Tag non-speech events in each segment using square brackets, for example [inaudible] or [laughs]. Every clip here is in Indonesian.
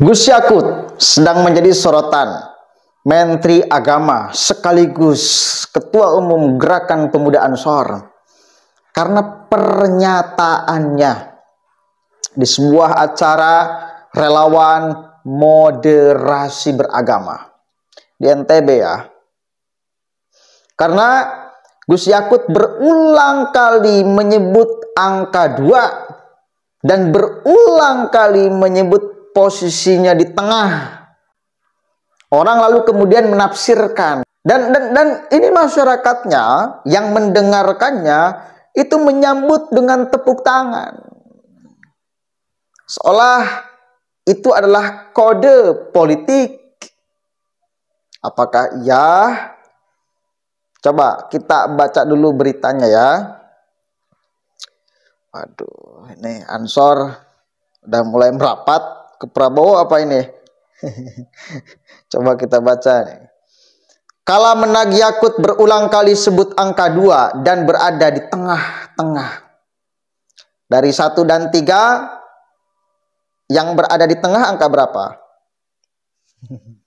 Gus Yakut sedang menjadi sorotan Menteri Agama sekaligus Ketua Umum Gerakan Pemuda Ansor karena pernyataannya di sebuah acara relawan moderasi beragama di NTB ya. Karena Gus Yakut berulang kali menyebut angka 2 dan berulang kali menyebut posisinya di tengah. Orang lalu kemudian menafsirkan dan dan dan ini masyarakatnya yang mendengarkannya itu menyambut dengan tepuk tangan. Seolah itu adalah kode politik. Apakah ya? Coba kita baca dulu beritanya ya. Waduh, ini Ansor udah mulai merapat ke Prabowo apa ini? [laughs] Coba kita baca nih. Kala menag Yakut berulang kali sebut angka dua dan berada di tengah-tengah. Dari satu dan tiga, yang berada di tengah angka berapa? [laughs]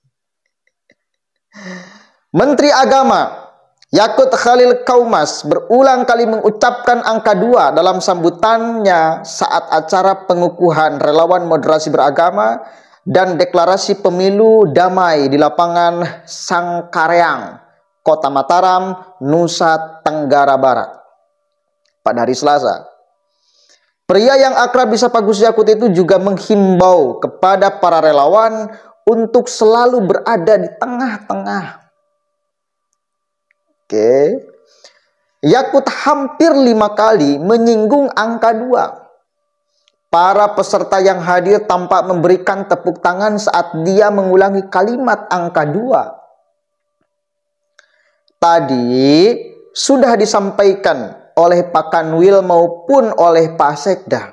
Menteri Agama Yakut Khalil Kaumas berulang kali mengucapkan angka dua dalam sambutannya saat acara pengukuhan relawan moderasi beragama dan deklarasi pemilu damai di lapangan Sangkareang, Kota Mataram, Nusa Tenggara Barat. Pada hari Selasa, pria yang akrab bisa Pagus Yakut itu juga menghimbau kepada para relawan untuk selalu berada di tengah-tengah okay, Yakut hampir lima kali menyinggung angka dua. Para peserta yang hadir tampak memberikan tepuk tangan saat dia mengulangi kalimat angka dua. Tadi sudah disampaikan oleh Pak Kanwil maupun oleh Pak Sekda.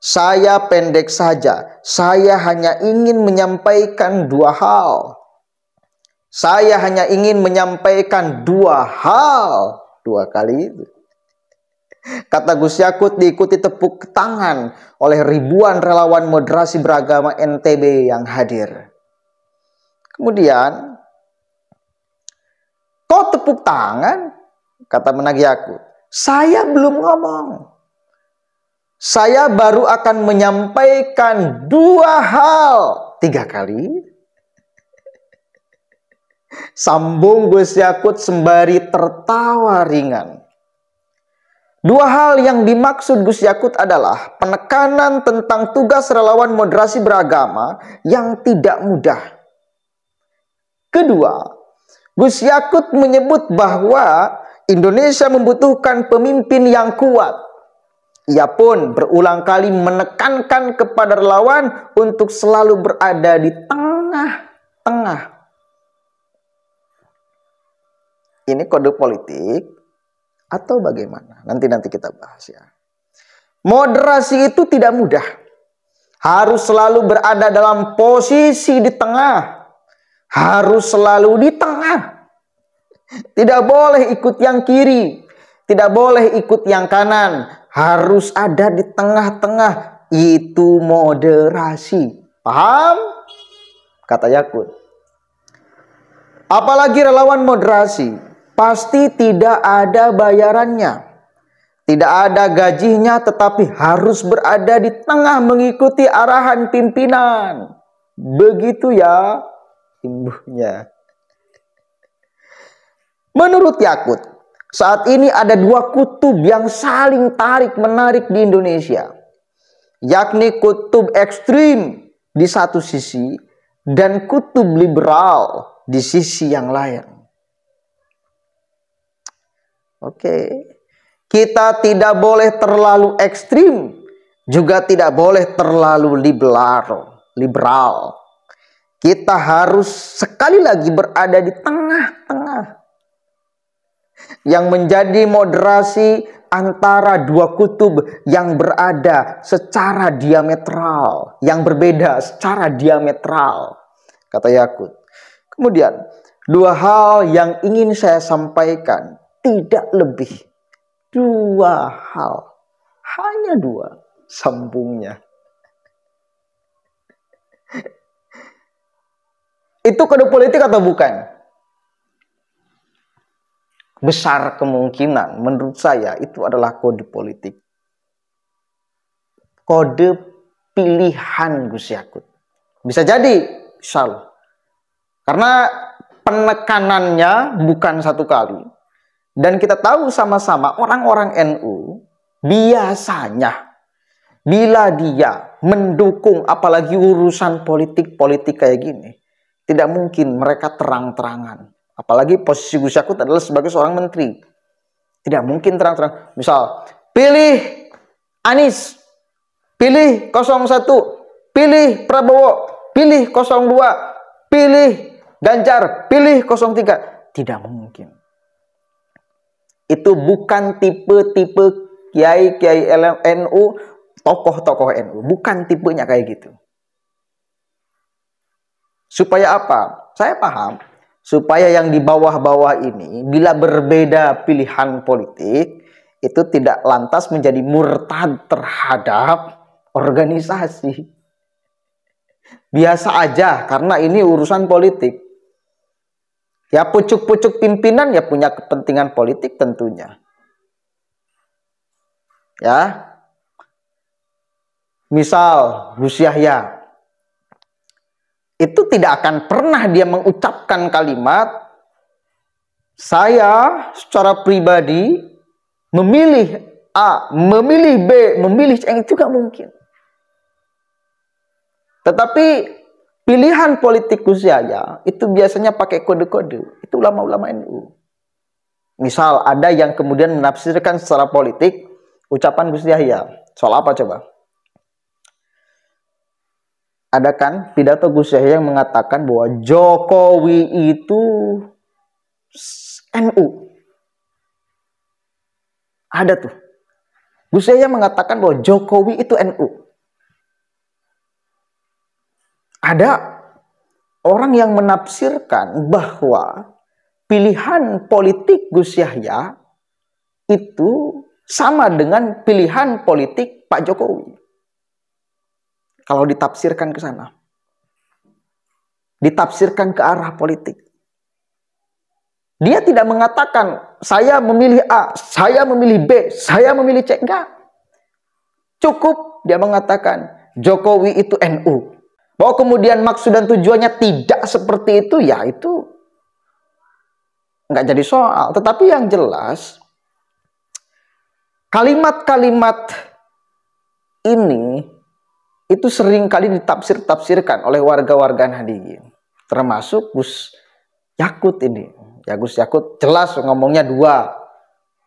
Saya pendek saja, saya hanya ingin menyampaikan dua hal. Saya hanya ingin menyampaikan dua hal. Dua kali itu. Kata Gus Yakut diikuti tepuk tangan oleh ribuan relawan moderasi beragama NTB yang hadir. Kemudian, kok tepuk tangan? Kata menagi Yakut, saya belum ngomong. Saya baru akan menyampaikan dua hal. Tiga kali. Sambung Gus Yakut sembari tertawa ringan. Dua hal yang dimaksud Gus Yakut adalah penekanan tentang tugas relawan moderasi beragama yang tidak mudah. Kedua, Gus Yakut menyebut bahwa Indonesia membutuhkan pemimpin yang kuat. Ia pun berulang kali menekankan kepada relawan untuk selalu berada di tengah-tengah Ini kode politik atau bagaimana? Nanti-nanti kita bahas ya. Moderasi itu tidak mudah. Harus selalu berada dalam posisi di tengah. Harus selalu di tengah. Tidak boleh ikut yang kiri. Tidak boleh ikut yang kanan. Harus ada di tengah-tengah. Itu moderasi. Paham? Kata Yakut. Apalagi relawan moderasi pasti tidak ada bayarannya. Tidak ada gajinya tetapi harus berada di tengah mengikuti arahan pimpinan. Begitu ya imbuhnya. Menurut Yakut, saat ini ada dua kutub yang saling tarik menarik di Indonesia. Yakni kutub ekstrim di satu sisi dan kutub liberal di sisi yang lain. Oke. Kita tidak boleh terlalu ekstrim, juga tidak boleh terlalu liberal. Liberal. Kita harus sekali lagi berada di tengah-tengah. Yang menjadi moderasi antara dua kutub yang berada secara diametral, yang berbeda secara diametral, kata Yakut. Kemudian, dua hal yang ingin saya sampaikan tidak lebih dua hal. Hanya dua sambungnya. Itu kode politik atau bukan? Besar kemungkinan menurut saya itu adalah kode politik. Kode pilihan Gus Yakut. Bisa jadi, insya Karena penekanannya bukan satu kali, dan kita tahu sama-sama orang-orang NU biasanya bila dia mendukung apalagi urusan politik-politik kayak gini, tidak mungkin mereka terang-terangan. Apalagi posisi Gus Yakut adalah sebagai seorang menteri. Tidak mungkin terang-terang. Misal, pilih Anies, pilih 01, pilih Prabowo, pilih 02, pilih Ganjar, pilih 03. Tidak mungkin itu bukan tipe-tipe kiai kiai NU tokoh-tokoh NU bukan tipenya kayak gitu supaya apa saya paham supaya yang di bawah-bawah ini bila berbeda pilihan politik itu tidak lantas menjadi murtad terhadap organisasi biasa aja karena ini urusan politik Ya pucuk-pucuk pimpinan ya punya kepentingan politik tentunya. Ya. Misal Gus Yahya itu tidak akan pernah dia mengucapkan kalimat saya secara pribadi memilih A, memilih B, memilih C itu juga mungkin. Tetapi pilihan politik politikus saya itu biasanya pakai kode-kode. Itu ulama-ulama NU. Misal ada yang kemudian menafsirkan secara politik ucapan Gus Yahya. Soal apa coba? Ada kan pidato Gus Yahya yang mengatakan bahwa Jokowi itu NU. Ada tuh. Gus Yahya mengatakan bahwa Jokowi itu NU ada orang yang menafsirkan bahwa pilihan politik Gus Yahya itu sama dengan pilihan politik Pak Jokowi. Kalau ditafsirkan ke sana. Ditafsirkan ke arah politik. Dia tidak mengatakan saya memilih A, saya memilih B, saya memilih C. Enggak. Cukup dia mengatakan Jokowi itu NU. Bahwa kemudian maksud dan tujuannya tidak seperti itu, ya itu nggak jadi soal. Tetapi yang jelas, kalimat-kalimat ini itu sering kali ditafsir-tafsirkan oleh warga-warga Nahdiyin. Termasuk Gus Yakut ini. Ya Gus Yakut jelas ngomongnya dua.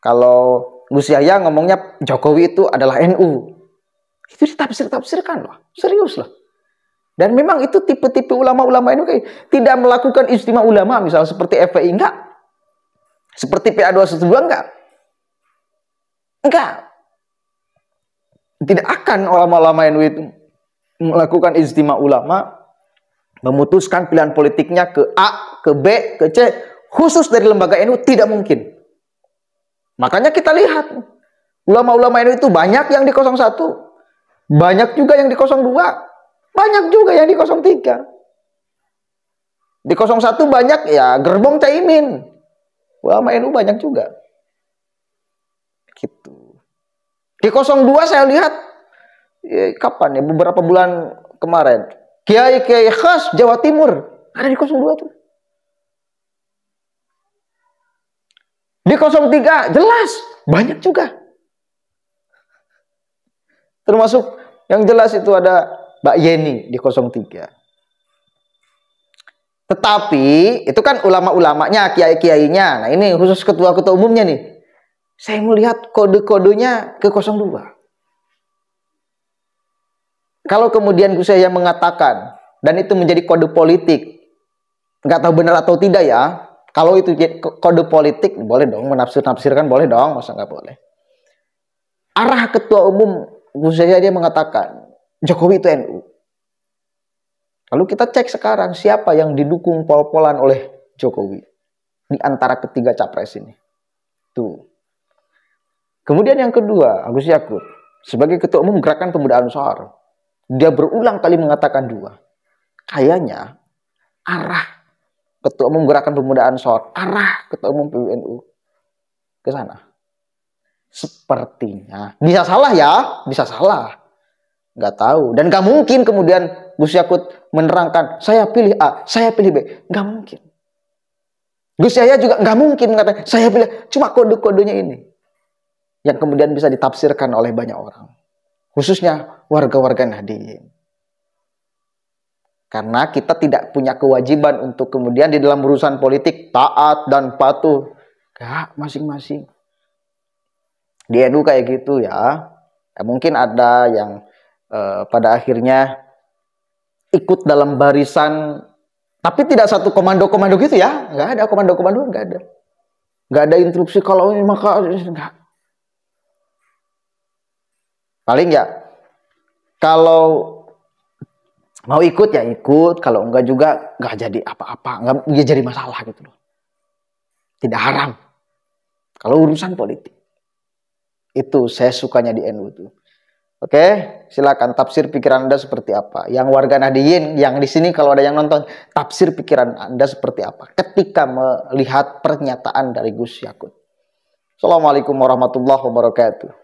Kalau Gus Yahya ngomongnya Jokowi itu adalah NU. Itu ditafsir-tafsirkan loh. Serius loh. Dan memang itu tipe-tipe ulama-ulama ini kayak tidak melakukan istimewa ulama misalnya seperti FPI enggak. Seperti PA212 enggak. Enggak. Tidak akan ulama-ulama NU itu melakukan istimewa ulama memutuskan pilihan politiknya ke A, ke B, ke C khusus dari lembaga NU tidak mungkin. Makanya kita lihat ulama-ulama NU itu banyak yang di 01, banyak juga yang di 02. Banyak juga yang di 03. Di 01 banyak ya gerbong Caimin. Wah, sama NU banyak juga. Gitu. Di 02 saya lihat ya, kapan ya beberapa bulan kemarin kiai-kiai khas Jawa Timur ada di 02 tuh. Di 03 jelas banyak juga. Termasuk yang jelas itu ada Mbak Yeni di 03. Tetapi itu kan ulama-ulamanya, kiai-kiainya. Nah ini khusus ketua-ketua umumnya nih. Saya melihat kode-kodenya ke 02. Kalau kemudian Gus Yahya mengatakan dan itu menjadi kode politik, nggak tahu benar atau tidak ya. Kalau itu kode politik boleh dong menafsir-nafsirkan boleh dong, masa nggak boleh. Arah ketua umum Gus Yahya dia mengatakan Jokowi itu NU. Lalu kita cek sekarang siapa yang didukung pol-polan oleh Jokowi di antara ketiga capres ini. Tuh. Kemudian yang kedua, Agus Yakut sebagai ketua umum Gerakan Pemuda Ansor, dia berulang kali mengatakan dua. Kayaknya arah ketua umum Gerakan Pemuda Ansor, arah ketua umum PBNU ke sana. Sepertinya bisa salah ya, bisa salah. Nggak tahu. Dan nggak mungkin kemudian Gus Yakut menerangkan, saya pilih A, saya pilih B. Nggak mungkin. Gus Yahya juga nggak mungkin mengatakan, saya pilih cuma kode-kodenya ini. Yang kemudian bisa ditafsirkan oleh banyak orang. Khususnya warga-warga Nahdien. Karena kita tidak punya kewajiban untuk kemudian di dalam urusan politik taat dan patuh. Gak masing-masing. Di NU kayak gitu ya. ya mungkin ada yang Eh, pada akhirnya ikut dalam barisan tapi tidak satu komando-komando gitu ya nggak ada komando-komando nggak ada nggak ada instruksi kalau ini maka enggak. paling ya kalau mau ikut ya ikut kalau enggak juga nggak jadi apa-apa nggak dia jadi masalah gitu loh tidak haram kalau urusan politik itu saya sukanya di NU tuh Oke, okay? silakan tafsir pikiran Anda seperti apa. Yang warga Nahdiyin yang di sini kalau ada yang nonton, tafsir pikiran Anda seperti apa ketika melihat pernyataan dari Gus Yakut. Assalamualaikum warahmatullahi wabarakatuh.